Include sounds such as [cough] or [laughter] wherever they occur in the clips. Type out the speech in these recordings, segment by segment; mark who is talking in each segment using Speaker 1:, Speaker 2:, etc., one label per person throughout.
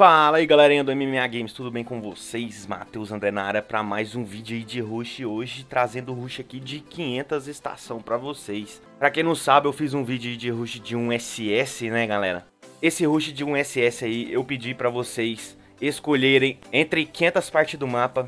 Speaker 1: Fala aí galerinha do MMA Games, tudo bem com vocês? Matheus André na área para mais um vídeo aí de Rush hoje, trazendo Rush aqui de 500 estação para vocês. Para quem não sabe, eu fiz um vídeo de Rush de um SS, né galera? Esse Rush de um SS aí, eu pedi para vocês escolherem entre 500 partes do mapa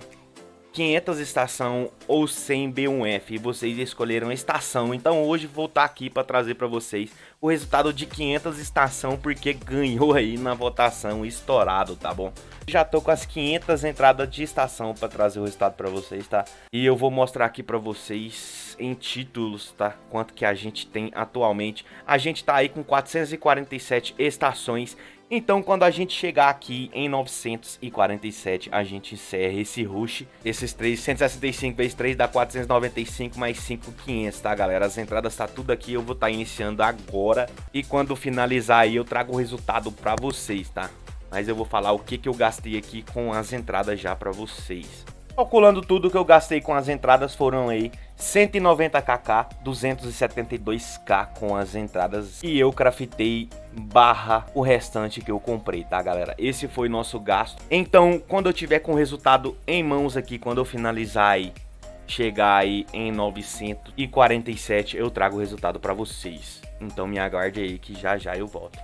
Speaker 1: 500 estação ou 100 B1F e vocês escolheram estação. Então hoje vou estar tá aqui para trazer para vocês o resultado de 500 estação porque ganhou aí na votação estourado, tá bom? Já tô com as 500 entradas de estação para trazer o resultado para vocês, tá? E eu vou mostrar aqui para vocês em títulos, tá? Quanto que a gente tem atualmente. A gente tá aí com 447 estações então, quando a gente chegar aqui em 947, a gente encerra esse rush. Esses 3, 165 vezes 3 dá 495 mais 5, 500, tá, galera? As entradas tá tudo aqui, eu vou estar tá iniciando agora. E quando finalizar aí, eu trago o resultado pra vocês, tá? Mas eu vou falar o que, que eu gastei aqui com as entradas já pra vocês. Calculando tudo que eu gastei com as entradas foram aí 190kk, 272k com as entradas e eu craftei barra o restante que eu comprei, tá galera? Esse foi nosso gasto. Então, quando eu tiver com o resultado em mãos aqui, quando eu finalizar aí, chegar aí em 947, eu trago o resultado para vocês. Então me aguarde aí que já já eu volto.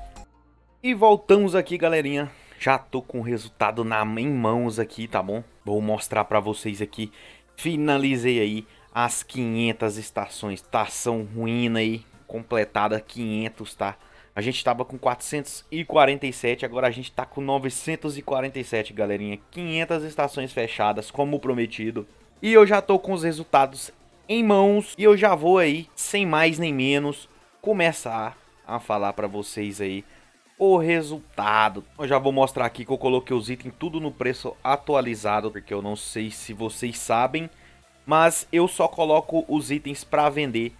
Speaker 1: E voltamos aqui, galerinha. Já tô com o resultado na, em mãos aqui, tá bom? Vou mostrar para vocês aqui. Finalizei aí as 500 estações. Estação tá? ruína aí, completada 500, tá? A gente estava com 447, agora a gente está com 947, galerinha. 500 estações fechadas, como prometido. E eu já estou com os resultados em mãos e eu já vou aí, sem mais nem menos, começar a falar para vocês aí o resultado. Eu já vou mostrar aqui que eu coloquei os itens tudo no preço atualizado, porque eu não sei se vocês sabem, mas eu só coloco os itens para vender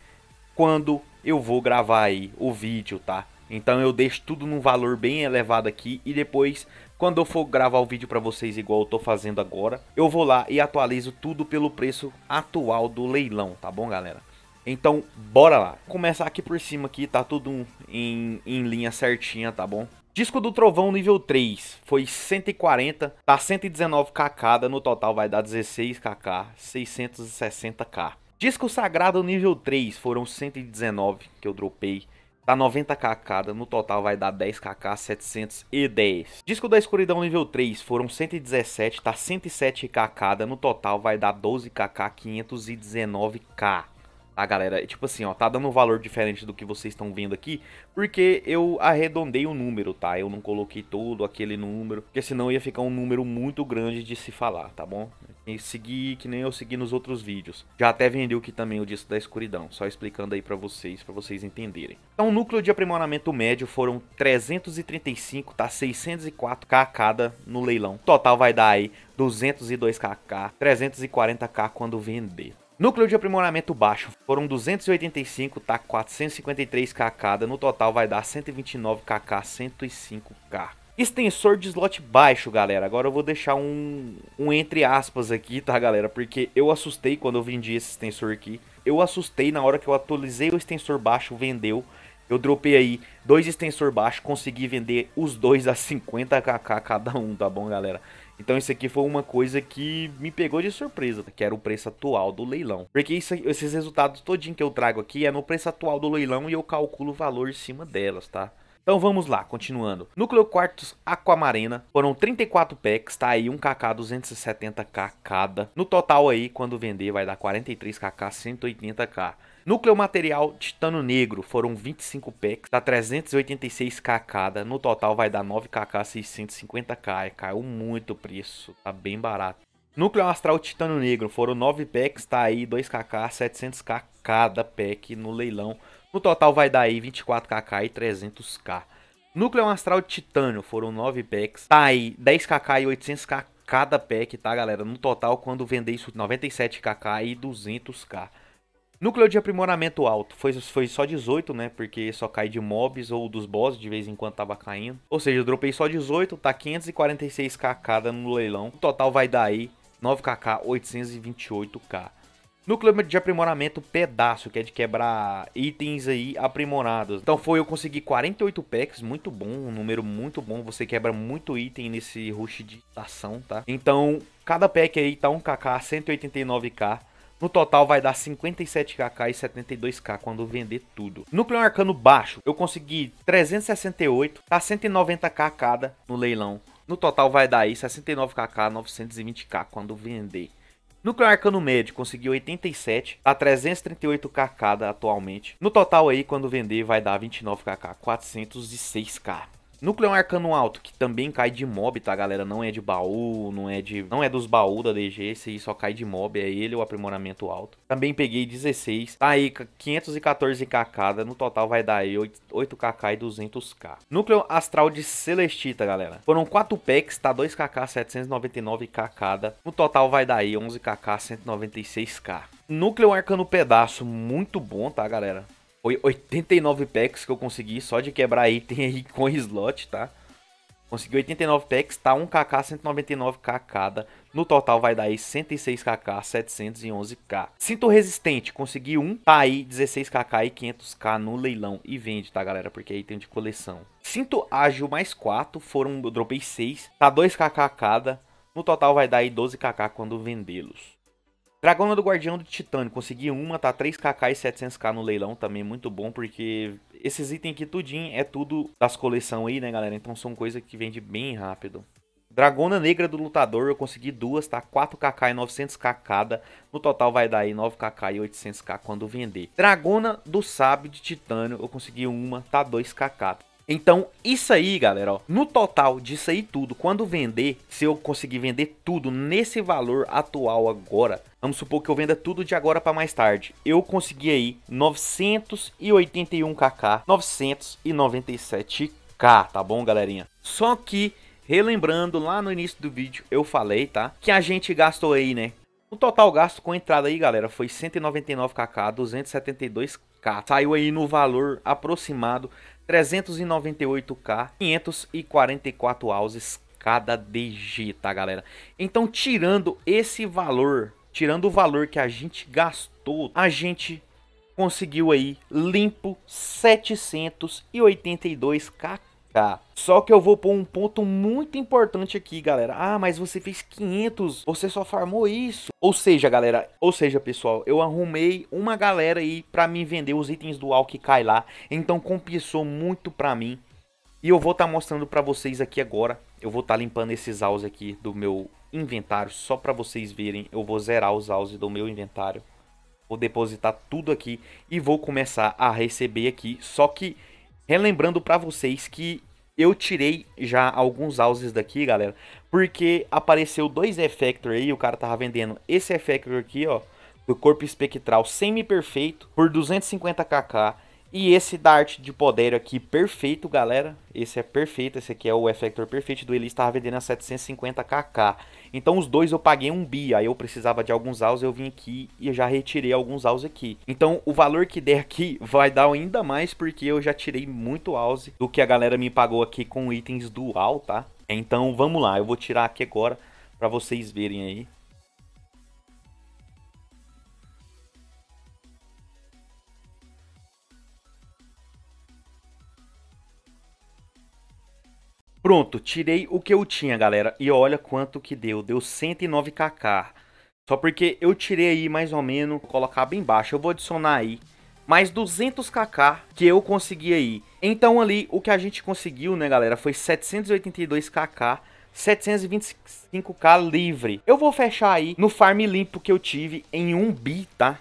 Speaker 1: quando eu vou gravar aí o vídeo, tá? Então eu deixo tudo num valor bem elevado aqui e depois, quando eu for gravar o vídeo para vocês igual eu tô fazendo agora, eu vou lá e atualizo tudo pelo preço atual do leilão, tá bom, galera? Então, bora lá. Começar aqui por cima aqui, tá tudo em, em linha certinha, tá bom? Disco do Trovão nível 3 foi 140, tá 119k cada, no total vai dar 16kk, 660k. Disco Sagrado nível 3 foram 119 que eu dropei, tá 90k cada, no total vai dar 10kk, 710. Disco da Escuridão nível 3 foram 117, tá 107k cada, no total vai dar 12kk, 519k. Tá, galera? Tipo assim, ó, tá dando um valor diferente do que vocês estão vendo aqui, porque eu arredondei o número, tá? Eu não coloquei todo aquele número, porque senão ia ficar um número muito grande de se falar, tá bom? E seguir que nem eu segui nos outros vídeos. Já até vendeu aqui também o disco da escuridão, só explicando aí pra vocês, pra vocês entenderem. Então, o núcleo de aprimoramento médio foram 335, tá? 604k a cada no leilão. total vai dar aí 202kk, 340k quando vender. Núcleo de aprimoramento baixo foram 285, tá 453k cada, no total vai dar 129kk, 105k. Extensor de slot baixo, galera. Agora eu vou deixar um, um entre aspas aqui, tá, galera? Porque eu assustei quando eu vendi esse extensor aqui. Eu assustei na hora que eu atualizei o extensor baixo, vendeu. Eu dropei aí dois extensor baixo, consegui vender os dois a 50kk cada um, tá bom, galera? Então isso aqui foi uma coisa que me pegou de surpresa, que era o preço atual do leilão. Porque isso, esses resultados todinho que eu trago aqui é no preço atual do leilão e eu calculo o valor em cima delas, tá? Então vamos lá, continuando. Núcleo Quartos Aquamarena foram 34 packs, tá aí 1kk, 270k cada. No total aí, quando vender vai dar 43kk, 180k. Núcleo material titano negro foram 25 packs, dá 386k cada. No total vai dar 9kk 650k. Caiu muito o preço, tá bem barato. Núcleo astral titano negro foram 9 packs, tá aí 2kk 700k cada pack no leilão. No total vai dar aí 24kk e 300k. Núcleo astral titano foram 9 packs, tá aí 10kk e 800k cada pack, tá galera? No total quando vender isso 97kk e 200k. Núcleo de aprimoramento alto. Foi, foi só 18, né? Porque só cai de mobs ou dos bosses de vez em quando tava caindo. Ou seja, eu dropei só 18, tá 546k cada no leilão. O total vai dar aí 9kk, 828k. Núcleo de aprimoramento pedaço, que é de quebrar itens aí aprimorados. Então foi eu consegui 48 packs, muito bom, um número muito bom. Você quebra muito item nesse rush de ação, tá? Então, cada pack aí tá 1kk, 189k. No total vai dar 57kk e 72k quando vender tudo. Núcleo arcano baixo, eu consegui 368, tá 190k cada no leilão. No total vai dar aí 69kk, 920k quando vender. Núcleo Arcano Médio conseguiu 87, tá a 338k cada atualmente. No total aí, quando vender, vai dar 29kk, 406k. Núcleo Arcano Alto, que também cai de mob, tá, galera? Não é de baú, não é de não é dos baús da DG, esse aí só cai de mob, é ele o aprimoramento alto. Também peguei 16, tá aí 514k cada, no total vai dar aí 8kk e 200k. Núcleo Astral de Celestita, tá, galera. Foram 4 packs, tá 2kk, 799k cada, no total vai dar aí 11kk, 196k. Núcleo Arcano Pedaço, muito bom, tá, galera? Foi 89 packs que eu consegui só de quebrar item aí com slot, tá? Consegui 89 packs, tá 1kk, 199k cada. No total vai dar aí 106kk, 711k. Cinto resistente, consegui um, tá aí 16kk e 500k no leilão. E vende, tá galera, porque é item de coleção. Cinto ágil mais 4, foram, eu dropei 6, tá 2kk cada. No total vai dar aí 12kk quando vendê-los. Dragona do Guardião do Titânio, consegui uma, tá 3kk e 700k no leilão, também muito bom, porque esses itens aqui tudinho é tudo das coleção aí, né, galera? Então são coisas que vende bem rápido. Dragona Negra do Lutador, eu consegui duas, tá? 4kk e 900k cada. No total vai dar aí 9kk e 800k quando vender. Dragona do Sábio de Titânio, eu consegui uma, tá 2kk. Então, isso aí, galera, ó, no total disso aí tudo, quando vender, se eu conseguir vender tudo nesse valor atual agora, vamos supor que eu venda tudo de agora para mais tarde, eu consegui aí 981kk, 997k, tá bom, galerinha? Só que, relembrando, lá no início do vídeo eu falei, tá, que a gente gastou aí, né, o total gasto com entrada aí, galera, foi 199kk, 272k. Saiu aí no valor aproximado 398K, 544 ounces cada DG, tá galera? Então tirando esse valor, tirando o valor que a gente gastou, a gente conseguiu aí limpo 782K só que eu vou pôr um ponto muito importante aqui, galera. Ah, mas você fez 500, você só farmou isso. Ou seja, galera, ou seja, pessoal, eu arrumei uma galera aí pra me vender os itens do Alck cai lá. Então compensou muito pra mim. E eu vou estar tá mostrando pra vocês aqui agora. Eu vou estar tá limpando esses aus aqui do meu inventário, só pra vocês verem. Eu vou zerar os aus do meu inventário. Vou depositar tudo aqui e vou começar a receber aqui. Só que relembrando para vocês que eu tirei já alguns houses daqui, galera, porque apareceu dois Effector aí, o cara tava vendendo esse Effector aqui, ó, do corpo espectral semi-perfeito por 250kk. E esse Dart de Podério aqui, perfeito, galera. Esse é perfeito, esse aqui é o Effector perfeito do Elise, tava vendendo a 750kk. Então os dois eu paguei um bi, aí eu precisava de alguns aus, eu vim aqui e já retirei alguns aus aqui. Então o valor que der aqui [laughs] vai dar ainda mais porque eu já tirei muito aus do que a galera me pagou aqui com itens dual, tá? Então vamos lá, eu vou tirar aqui agora para vocês verem aí. Pronto, tirei o que eu tinha, galera. E olha quanto que deu. Deu 109kk. Só porque eu tirei aí mais ou menos, colocar bem baixo. Eu vou adicionar aí mais 200kk que eu consegui aí. Então ali, o que a gente conseguiu, né, galera, foi 782kk. 725k livre. Eu vou fechar aí no farm limpo que eu tive em 1 bi, tá?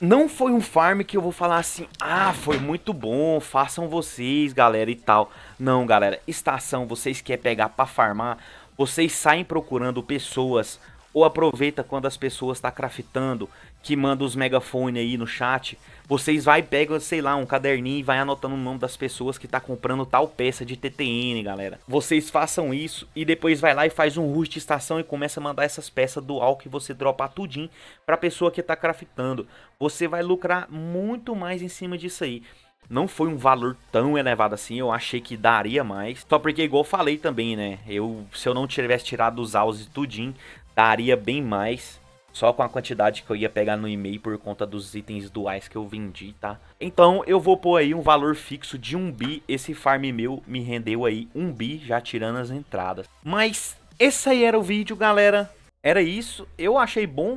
Speaker 1: não foi um farm que eu vou falar assim, ah, foi muito bom, façam vocês, galera, e tal. Não, galera, estação, vocês querem pegar pra farmar, vocês saem procurando pessoas ou aproveita quando as pessoas estão tá craftando, que manda os megafone aí no chat. Vocês vai pega, sei lá, um caderninho e vai anotando o nome das pessoas que tá comprando tal peça de TTN, galera. Vocês façam isso e depois vai lá e faz um rush de estação e começa a mandar essas peças do algo que você dropa tudinho pra pessoa que tá craftando. Você vai lucrar muito mais em cima disso aí não foi um valor tão elevado assim, eu achei que daria mais. Só porque, igual eu falei também, né? Eu, se eu não tivesse tirado os auses tudinho, daria bem mais só com a quantidade que eu ia pegar no e-mail por conta dos itens duais que eu vendi, tá? Então eu vou pôr aí um valor fixo de 1 bi, esse farm meu me rendeu aí 1 bi, já tirando as entradas. Mas esse aí era o vídeo, galera, era isso, eu achei bom,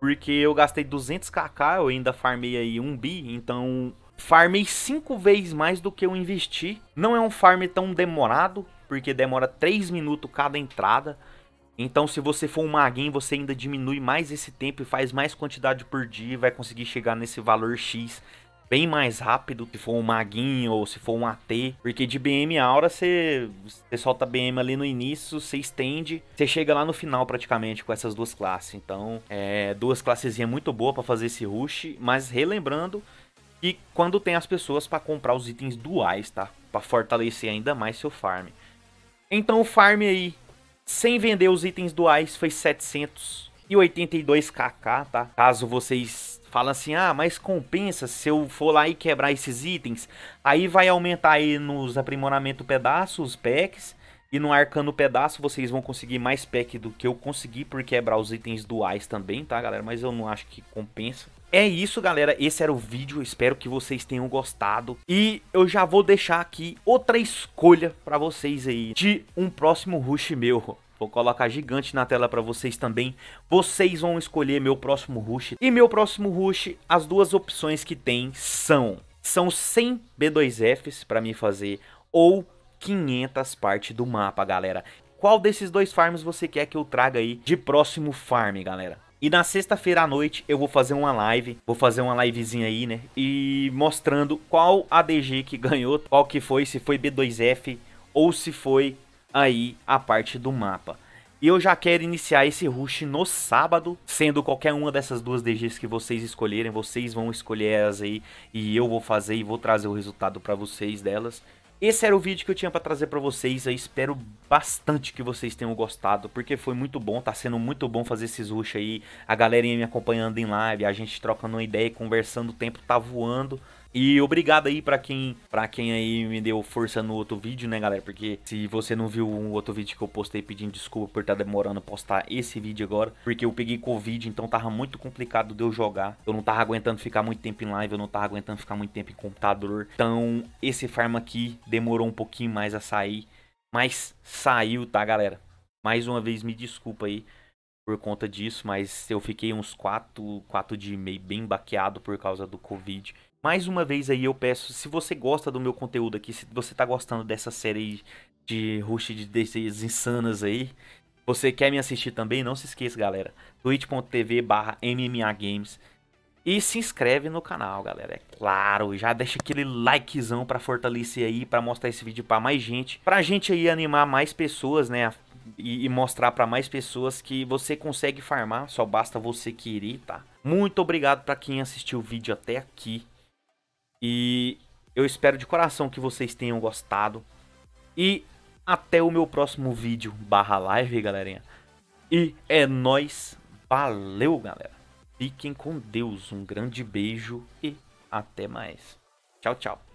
Speaker 1: porque eu gastei 200kk, eu ainda farmei aí 1 bi, então farmei 5 vezes mais do que eu investi. Não é um farm tão demorado, porque demora 3 minutos cada entrada, então, se você for um maguinho, você ainda diminui mais esse tempo e faz mais quantidade por dia e vai conseguir chegar nesse valor X bem mais rápido se for um maguinho ou se for um AT. Porque de BM Aura você, você solta BM ali no início, você estende, você chega lá no final praticamente com essas duas classes. Então, é duas classes muito boas para fazer esse rush, mas relembrando que quando tem as pessoas para comprar os itens duais, tá? Para fortalecer ainda mais seu farm. Então, o farm aí sem vender os itens duais foi 782kk, tá? Caso vocês falem assim, ah, mas compensa se eu for lá e quebrar esses itens. Aí vai aumentar aí nos aprimoramento pedaços, os packs. E no arcano pedaço vocês vão conseguir mais pack do que eu consegui por quebrar os itens duais também, tá galera? Mas eu não acho que compensa. É isso, galera. Esse era o vídeo. Espero que vocês tenham gostado. E eu já vou deixar aqui outra escolha pra vocês aí de um próximo rush meu. Vou colocar gigante na tela para vocês também. Vocês vão escolher meu próximo rush. E meu próximo rush, as duas opções que tem são... São 100 B2Fs para me fazer ou 500 parte do mapa, galera. Qual desses dois farms você quer que eu traga aí de próximo farm, galera? E na sexta-feira à noite eu vou fazer uma live, vou fazer uma livezinha aí, né? E mostrando qual ADG que [laughs] ganhou, qual que foi, se foi B2F ou se foi aí a parte do mapa. E eu já quero iniciar esse rush no sábado, sendo qualquer uma dessas duas DGs que vocês escolherem, vocês vão escolher elas aí e eu vou fazer e vou trazer o resultado para vocês delas. Esse era o vídeo que eu tinha para trazer para vocês. Eu espero bastante que vocês tenham gostado, porque foi muito bom, tá sendo muito bom fazer esses rush aí. A galerinha me acompanhando em live, a gente trocando uma ideia e conversando, o tempo tá voando. E obrigado aí para quem, para quem aí me deu força no outro vídeo, né, galera? Porque se você não viu um outro vídeo que eu postei pedindo desculpa por estar tá demorando a postar esse vídeo agora, porque eu peguei COVID, então tava muito complicado de eu jogar. Eu não tava aguentando ficar muito tempo em live, eu não tava aguentando ficar muito tempo em computador. Então, esse farm aqui demorou um pouquinho mais a sair, mas saiu, tá, galera? Mais uma vez me desculpa aí por conta disso, mas eu fiquei uns 4, 4 de meio bem baqueado por causa do Covid. Mais uma vez aí eu peço, se você gosta do meu conteúdo aqui, se você tá gostando dessa série de rush de desejos insanas aí, você quer me assistir também, não se esqueça, galera, twitch.tv barra mmagames e se inscreve no canal, galera, é claro, já deixa aquele likezão pra fortalecer aí, pra mostrar esse vídeo pra mais gente, pra gente aí animar mais pessoas, né, e, e mostrar para mais pessoas que você consegue farmar, só basta você querer, tá? Muito obrigado para quem assistiu o vídeo até aqui. E eu espero de coração que vocês tenham gostado. E até o meu próximo vídeo barra live, galerinha. E é nós. Valeu, galera. Fiquem com Deus. Um grande beijo e até mais. Tchau, tchau.